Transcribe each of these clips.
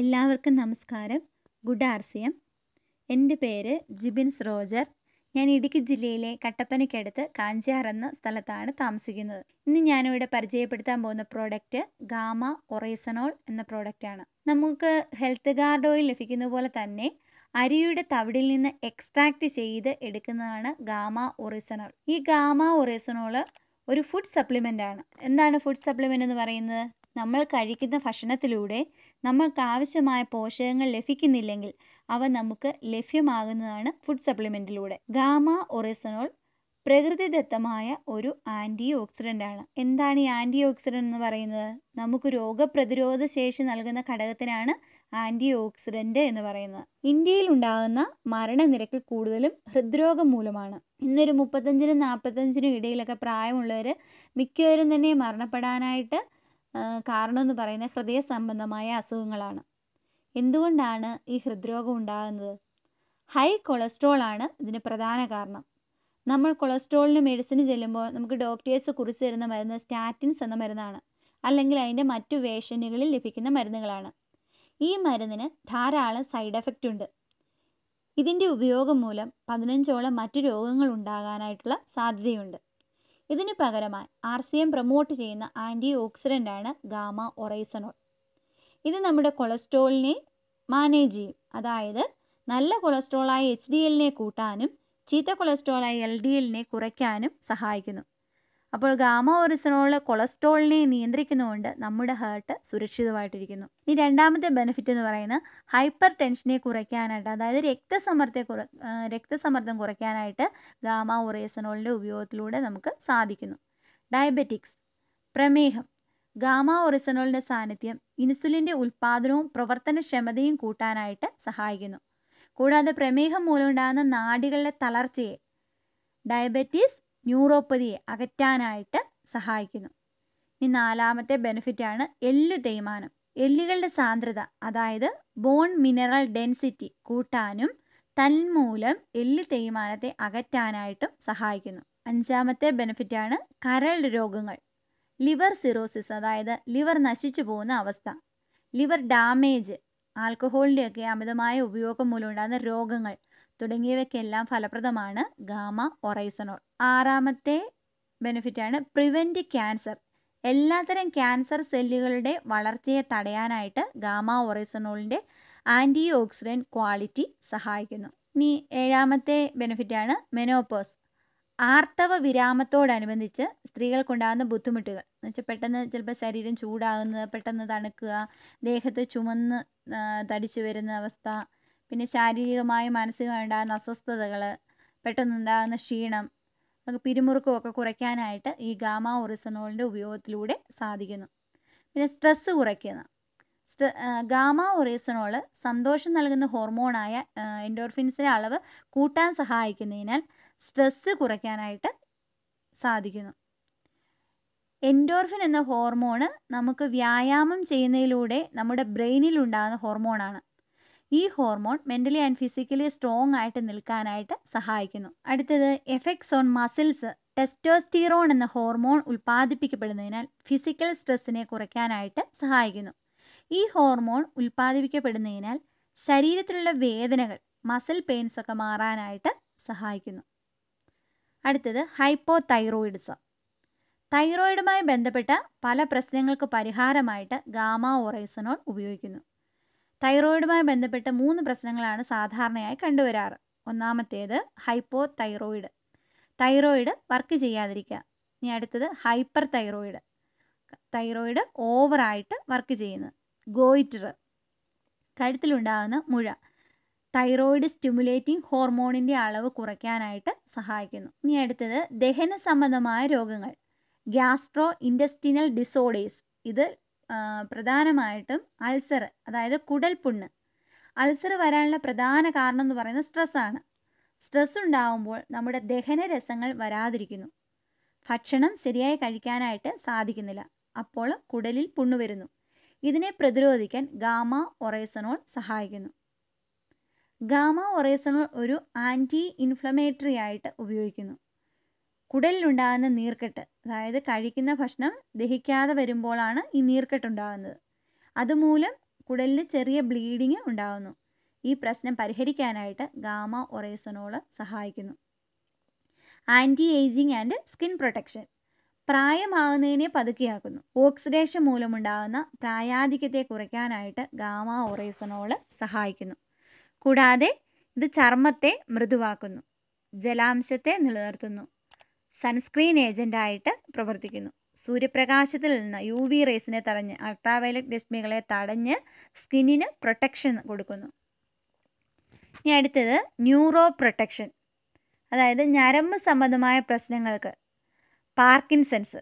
എല്ലാവർക്കും നമസ്കാരം ഗുഡ് ആർസിയം എൻ്റെ പേര് ജിബിൻസ് റോജർ ഞാൻ ഇടുക്കി ജില്ലയിലെ കട്ടപ്പനയ്ക്കടുത്ത് കാഞ്ചാർ എന്ന സ്ഥലത്താണ് താമസിക്കുന്നത് ഇന്ന് ഞാനിവിടെ പരിചയപ്പെടുത്താൻ പോകുന്ന പ്രോഡക്റ്റ് ഗാമ ഒറേസനോൾ എന്ന പ്രോഡക്റ്റാണ് നമുക്ക് ഹെൽത്ത് ഗാർഡ് ഓയിൽ ലഭിക്കുന്ന പോലെ തന്നെ അരിയുടെ തവിടിൽ നിന്ന് എക്സ്ട്രാക്ട് ചെയ്ത് എടുക്കുന്നതാണ് ഗാമ ഒറിസനോൾ ഈ ഗാമ ഒറിസനോൾ ഒരു ഫുഡ് സപ്ലിമെൻ്റ് ആണ് എന്താണ് ഫുഡ് സപ്ലിമെൻ്റ് എന്ന് പറയുന്നത് നമ്മൾ കഴിക്കുന്ന ഭക്ഷണത്തിലൂടെ നമ്മൾക്ക് ആവശ്യമായ പോഷകങ്ങൾ ലഭിക്കുന്നില്ലെങ്കിൽ അവ നമുക്ക് ലഭ്യമാകുന്നതാണ് ഫുഡ് സപ്ലിമെൻറ്റിലൂടെ ഗാമ ഒറിസനോൾ പ്രകൃതിദത്തമായ ഒരു ആൻറ്റി ഓക്സിഡൻ്റ് ആണ് എന്താണ് ഈ ആൻറ്റി ഓക്സിഡൻ്റ് എന്ന് പറയുന്നത് നമുക്ക് രോഗപ്രതിരോധ ശേഷി നൽകുന്ന ഘടകത്തിനാണ് ആൻറ്റി ഓക്സിഡൻ്റ് എന്ന് പറയുന്നത് ഇന്ത്യയിൽ ഉണ്ടാകുന്ന മരണനിരക്ക് കൂടുതലും ഹൃദ്രോഗം മൂലമാണ് ഇന്നൊരു മുപ്പത്തഞ്ചിനും നാൽപ്പത്തഞ്ചിനും ഇടയിലൊക്കെ പ്രായമുള്ളവർ മിക്കവരും തന്നെ മരണപ്പെടാനായിട്ട് കാരണമെന്ന് പറയുന്നത് ഹൃദയ സംബന്ധമായ അസുഖങ്ങളാണ് എന്തുകൊണ്ടാണ് ഈ ഹൃദ്രോഗം ഉണ്ടാകുന്നത് ഹൈ കൊളസ്ട്രോൾ ആണ് ഇതിന് പ്രധാന കാരണം നമ്മൾ കൊളസ്ട്രോളിന് മെഡിസിന് ചെല്ലുമ്പോൾ നമുക്ക് ഡോക്ടേഴ്സ് കുറിച്ച് തരുന്ന മരുന്ന് സ്റ്റാറ്റിൻസ് എന്ന മരുന്നാണ് അല്ലെങ്കിൽ അതിൻ്റെ മറ്റു വേഷനുകളിൽ ലഭിക്കുന്ന മരുന്നുകളാണ് ഈ മരുന്നിന് ധാരാളം സൈഡ് എഫക്റ്റ് ഉണ്ട് ഇതിൻ്റെ ഉപയോഗം മൂലം പതിനഞ്ചോളം മറ്റു രോഗങ്ങൾ ഉണ്ടാകാനായിട്ടുള്ള സാധ്യതയുണ്ട് ഇതിനു പകരമായി ആർ സി എം പ്രൊമോട്ട് ചെയ്യുന്ന ആൻറ്റി ഓക്സിഡൻ്റാണ് ഗാമ ഒറൈസണോൾ ഇത് നമ്മുടെ കൊളസ്ട്രോളിനെ മാനേജ് ചെയ്യും അതായത് നല്ല കൊളസ്ട്രോളായ എച്ച് ഡി എല്ലിനെ കൂട്ടാനും ചീത്ത കൊളസ്ട്രോളായ എൽ ഡി എല്ലിനെ കുറയ്ക്കാനും സഹായിക്കുന്നു അപ്പോൾ ഗാമ ഒറിസനോൾ കൊളസ്ട്രോളിനെ നിയന്ത്രിക്കുന്നതുകൊണ്ട് നമ്മുടെ ഹാർട്ട് സുരക്ഷിതമായിട്ടിരിക്കുന്നു ഇനി രണ്ടാമത്തെ ബെനിഫിറ്റ് എന്ന് പറയുന്നത് ഹൈപ്പർ ടെൻഷനെ കുറയ്ക്കാനായിട്ട് അതായത് രക്തസമ്മർദ്ദത്തെ കുറ രക്തസമ്മർദ്ദം കുറയ്ക്കാനായിട്ട് ഗാമ ഒറേസനോളിൻ്റെ ഉപയോഗത്തിലൂടെ നമുക്ക് സാധിക്കുന്നു ഡയബറ്റിക്സ് പ്രമേഹം ഗാമ ഒറിസനോളിൻ്റെ സാന്നിധ്യം ഇൻസുലിൻ്റെ ഉൽപ്പാദനവും പ്രവർത്തനക്ഷമതയും കൂട്ടാനായിട്ട് സഹായിക്കുന്നു കൂടാതെ പ്രമേഹം മൂലമുണ്ടാകുന്ന നാടികളുടെ തളർച്ചയെ ഡയബറ്റീസ് ന്യൂറോപ്പതിയെ അകറ്റാനായിട്ട് സഹായിക്കുന്നു ഇനി നാലാമത്തെ ബെനിഫിറ്റാണ് എല്ല് തേയ്മാനം എല്ലുകളുടെ സാന്ദ്രത അതായത് ബോൺ മിനറൽ ഡെൻസിറ്റി കൂട്ടാനും തന്മൂലം എല്ല് തേയ്മാനത്തെ അകറ്റാനായിട്ടും സഹായിക്കുന്നു അഞ്ചാമത്തെ ബെനിഫിറ്റാണ് കരൾ രോഗങ്ങൾ ലിവർ സിറോസിസ് അതായത് ലിവർ നശിച്ചു പോകുന്ന അവസ്ഥ ലിവർ ഡാമേജ് ആൽക്കഹോളിൻ്റെയൊക്കെ അമിതമായ ഉപയോഗം മൂലം ഉണ്ടാകുന്ന രോഗങ്ങൾ തുടങ്ങിയവയ്ക്കെല്ലാം ഫലപ്രദമാണ് ഗാമ ഒറൈസനോൾ ആറാമത്തെ ബെനിഫിറ്റാണ് പ്രിവെൻറ്റ് ക്യാൻസർ എല്ലാത്തരം ക്യാൻസർ സെല്ലുകളുടെ വളർച്ചയെ തടയാനായിട്ട് ഗാമ ഒറൈസനോളിൻ്റെ ആൻറ്റി ഓക്സിഡൻറ്റ് ക്വാളിറ്റി സഹായിക്കുന്നു ഇനി ഏഴാമത്തെ ബെനിഫിറ്റാണ് മെനോപോസ് ആർത്തവ വിരാമത്തോടനുബന്ധിച്ച് സ്ത്രീകൾക്കുണ്ടാകുന്ന ബുദ്ധിമുട്ടുകൾ എന്ന് വെച്ചാൽ പെട്ടെന്ന് ചിലപ്പോൾ ശരീരം ചൂടാകുന്നത് പെട്ടെന്ന് തണുക്കുക ദേഹത്ത് ചുമന്ന് തടിച്ചു വരുന്ന അവസ്ഥ പിന്നെ ശാരീരികമായും മാനസികമായി ഉണ്ടാകുന്ന അസ്വസ്ഥതകൾ പെട്ടെന്നുണ്ടാകുന്ന ക്ഷീണം പിരിമുറുക്കമൊക്കെ കുറയ്ക്കാനായിട്ട് ഈ ഗാമ ഒറിസനോളിൻ്റെ ഉപയോഗത്തിലൂടെ സാധിക്കുന്നു പിന്നെ സ്ട്രെസ്സ് കുറയ്ക്കുന്നു സ്ട്ര ഗാമ ഒറിസനോൾ സന്തോഷം നൽകുന്ന ഹോർമോണായ എൻഡോർഫിൻസിൻ്റെ അളവ് കൂട്ടാൻ സഹായിക്കുന്നതിനാൽ സ്ട്രെസ്സ് കുറയ്ക്കാനായിട്ട് സാധിക്കുന്നു എൻഡോർഫിൻ എന്ന ഹോർമോണ് നമുക്ക് വ്യായാമം ചെയ്യുന്നതിലൂടെ നമ്മുടെ ബ്രെയിനിൽ ഉണ്ടാകുന്ന ഹോർമോണാണ് ഈ hormone mentally and physically strong ആയിട്ട് നിൽക്കാനായിട്ട് സഹായിക്കുന്നു അടുത്തത് എഫക്ട്സ് ഓൺ മസിൽസ് ടെസ്റ്റോസ്റ്റിറോൺ എന്ന ഹോർമോൺ ഉൽപ്പാദിപ്പിക്കപ്പെടുന്നതിനാൽ ഫിസിക്കൽ സ്ട്രെസ്സിനെ കുറയ്ക്കാനായിട്ട് സഹായിക്കുന്നു ഈ ഹോർമോൺ ഉൽപ്പാദിപ്പിക്കപ്പെടുന്നതിനാൽ ശരീരത്തിലുള്ള വേദനകൾ മസിൽ പെയിൻസ് ഒക്കെ മാറാനായിട്ട് സഹായിക്കുന്നു അടുത്തത് ഹൈപ്പോ തൈറോയിഡിസം തൈറോയിഡുമായി ബന്ധപ്പെട്ട പല പ്രശ്നങ്ങൾക്ക് പരിഹാരമായിട്ട് ഗാമ ഓറൈസനോൾ ഉപയോഗിക്കുന്നു തൈറോയിഡുമായി ബന്ധപ്പെട്ട മൂന്ന് പ്രശ്നങ്ങളാണ് സാധാരണയായി കണ്ടുവരാറ് ഒന്നാമത്തേത് ഹൈപ്പോ തൈറോയിഡ് തൈറോയിഡ് വർക്ക് ചെയ്യാതിരിക്കുക ഇനി അടുത്തത് ഹൈപ്പർ തൈറോയിഡ് തൈറോയിഡ് ഓവറായിട്ട് വർക്ക് ചെയ്യുന്നത് ഗോയിറ്റർ കഴുത്തിലുണ്ടാകുന്ന മുഴ തൈറോയിഡ് സ്റ്റിമുലേറ്റിംഗ് ഹോർമോണിൻ്റെ അളവ് കുറയ്ക്കാനായിട്ട് സഹായിക്കുന്നു ഇനി അടുത്തത് ദഹന സംബന്ധമായ രോഗങ്ങൾ ഗ്യാസ്ട്രോ ഇൻഡസ്റ്റിനൽ ഡിസോർഡേഴ്സ് ഇത് പ്രധാനമായിട്ടും അൾസർ അതായത് കുടൽപുണ്ണ് അൾസർ വരാനുള്ള പ്രധാന കാരണം എന്ന് പറയുന്നത് സ്ട്രെസ്സാണ് സ്ട്രെസ് ഉണ്ടാവുമ്പോൾ നമ്മുടെ ദഹന രസങ്ങൾ വരാതിരിക്കുന്നു ഭക്ഷണം ശരിയായി കഴിക്കാനായിട്ട് സാധിക്കുന്നില്ല അപ്പോൾ കുടലിൽ പുണ്ണ് വരുന്നു ഇതിനെ പ്രതിരോധിക്കാൻ ഗാമ ഒറേസനോൾ സഹായിക്കുന്നു ഗാമ ഒറേസനോൾ ഒരു ആൻറ്റി ഇൻഫ്ലമേറ്ററി ആയിട്ട് ഉപയോഗിക്കുന്നു കുടലിലുണ്ടാകുന്ന നീർക്കെട്ട് അതായത് കഴിക്കുന്ന ഭക്ഷണം ദഹിക്കാതെ വരുമ്പോഴാണ് ഈ നീർക്കെട്ടുണ്ടാകുന്നത് അതുമൂലം കുടലിൽ ചെറിയ ബ്ലീഡിങ് ഉണ്ടാകുന്നു ഈ പ്രശ്നം പരിഹരിക്കാനായിട്ട് ഗാമ ഒറേസനോള് സഹായിക്കുന്നു anti ageing and skin protection പ്രായമാകുന്നതിനെ പതുക്കിയാക്കുന്നു ഓക്സിഡേഷൻ മൂലമുണ്ടാകുന്ന പ്രായാധിക്യത്തെ കുറയ്ക്കാനായിട്ട് ഗാമ ഒറേസനോള് സഹായിക്കുന്നു കൂടാതെ ഇത് ചർമ്മത്തെ മൃദുവാക്കുന്നു ജലാംശത്തെ നിലനിർത്തുന്നു സൺസ്ക്രീൻ ഏജൻ്റായിട്ട് പ്രവർത്തിക്കുന്നു സൂര്യപ്രകാശത്തിൽ നിന്ന് യു വി റേസിനെ തടഞ്ഞ് അൾട്രാവയലറ്റ് രശ്മികളെ തടഞ്ഞ് സ്കിന്നിന് പ്രൊട്ടക്ഷൻ കൊടുക്കുന്നു ഇനി അടുത്തത് ന്യൂറോ പ്രൊട്ടക്ഷൻ അതായത് ഞരമ്പ് സംബന്ധമായ പ്രശ്നങ്ങൾക്ക് പാർക്കിൻസൻസ്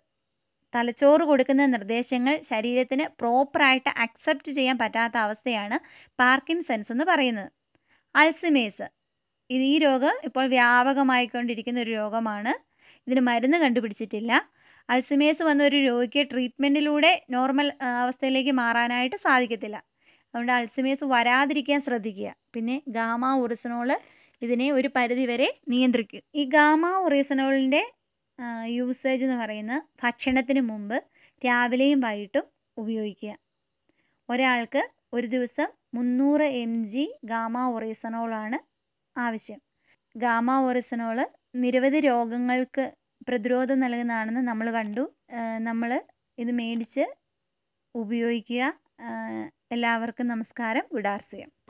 തലച്ചോറ് കൊടുക്കുന്ന നിർദ്ദേശങ്ങൾ ശരീരത്തിന് പ്രോപ്പറായിട്ട് അക്സെപ്റ്റ് ചെയ്യാൻ പറ്റാത്ത അവസ്ഥയാണ് പാർക്കിൻസൻസ് എന്ന് പറയുന്നത് ഇത് ഈ രോഗം ഇപ്പോൾ വ്യാപകമായിക്കൊണ്ടിരിക്കുന്ന ഒരു രോഗമാണ് ഇതിന് മരുന്ന് കണ്ടുപിടിച്ചിട്ടില്ല അൾസിമേഴ്സ് വന്ന ഒരു രോഗിക്ക് ട്രീറ്റ്മെൻറ്റിലൂടെ നോർമൽ അവസ്ഥയിലേക്ക് മാറാനായിട്ട് സാധിക്കത്തില്ല അതുകൊണ്ട് അൾസിമേഴ്സ് വരാതിരിക്കാൻ ശ്രദ്ധിക്കുക പിന്നെ ഗാമ ഒറിസനോൾ ഇതിനെ ഒരു പരിധിവരെ നിയന്ത്രിക്കും ഈ ഗാമ ഒറിസനോളിൻ്റെ യൂസേജ് എന്ന് പറയുന്നത് ഭക്ഷണത്തിന് മുമ്പ് രാവിലെയും വൈകിട്ടും ഉപയോഗിക്കുക ഒരാൾക്ക് ഒരു ദിവസം മുന്നൂറ് എം ജി ഗാമ ഒറിസനോളാണ് ആവശ്യം ഗാമ ഒറിസനോൾ നിരവധി രോഗങ്ങൾക്ക് പ്രതിരോധം നൽകുന്നതാണെന്ന് നമ്മൾ കണ്ടു നമ്മൾ ഇത് മേടിച്ച് ഉപയോഗിക്കുക എല്ലാവർക്കും നമസ്കാരം ഗുഡ്